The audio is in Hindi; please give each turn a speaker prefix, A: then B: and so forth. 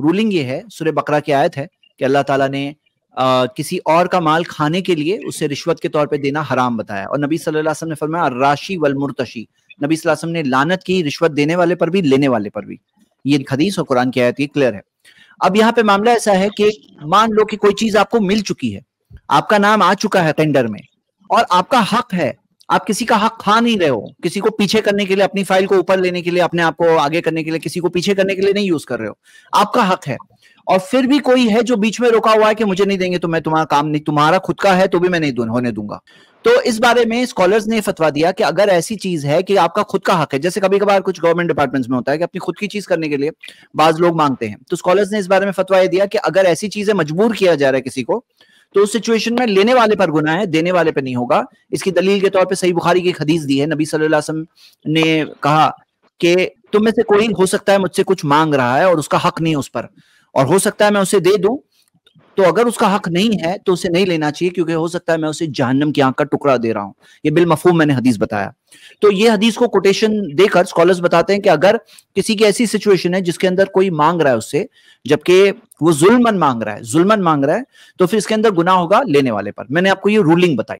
A: रूलिंग ये है सुर बकरा की आयत है कि अल्लाह ताला ने आ, किसी और का माल खाने के लिए उसे रिश्वत के तौर पे देना हराम बताया और नबी सल्लल्लाहु अलैहि वसल्लम ने फरमाया राशि वल मुर्तशी नबी सल्लल्लाहु अलैहि वसल्लम ने लानत की रिश्वत देने वाले पर भी लेने वाले पर भी ये हदीस और कुरान की आयत ये क्लियर है अब यहाँ पे मामला ऐसा है कि मान लो कि कोई चीज आपको मिल चुकी है आपका नाम आ चुका है टेंडर में और आपका हक है आप किसी का हक खा नहीं रहे हो किसी को पीछे करने के लिए अपनी फाइल को ऊपर लेने के लिए अपने आप को आगे करने के लिए किसी को पीछे करने के लिए नहीं यूज कर रहे हो आपका हक है और फिर भी कोई है जो बीच में रुका हुआ है कि मुझे नहीं देंगे तो मैं तुम्हारा काम नहीं तुम्हारा खुद का है तो भी मैं नहीं होने दूंगा तो इस बारे में स्कॉलर्स ने फतवा दिया कि अगर ऐसी चीज है कि आपका खुद का हक है जैसे कभी कभार कुछ गवर्नमेंट डिपार्टमेंट्स में होता है कि अपनी खुद की चीज करने के लिए बाज लोग मांगते हैं तो स्कॉलर्स ने इस बारे में फतवा यह दिया कि अगर ऐसी चीज है मजबूर किया जा रहा है किसी को तो उस सिचुएशन में लेने वाले पर गुना है देने वाले पर नहीं होगा इसकी दलील के तौर पर सही बुखारी की खदीस दी है नबी सल्लल्लाहु ने कहा कि तुम में से कोई हो सकता है मुझसे कुछ मांग रहा है और उसका हक नहीं है उस पर और हो सकता है मैं उसे दे दूं तो अगर उसका हक नहीं है तो उसे नहीं लेना चाहिए क्योंकि हो सकता है मैं उसे जहनम की आंख का टुकड़ा दे रहा हूं ये बिल मफहूम मैंने हदीस बताया तो ये हदीस को कोटेशन देकर स्कॉलर्स बताते हैं कि अगर किसी की ऐसी सिचुएशन है जिसके अंदर कोई मांग रहा है उससे जबकि वो जुल्मन मांग रहा है जुल्मन मांग रहा है तो फिर इसके अंदर गुना होगा लेने वाले पर मैंने आपको ये रूलिंग बताई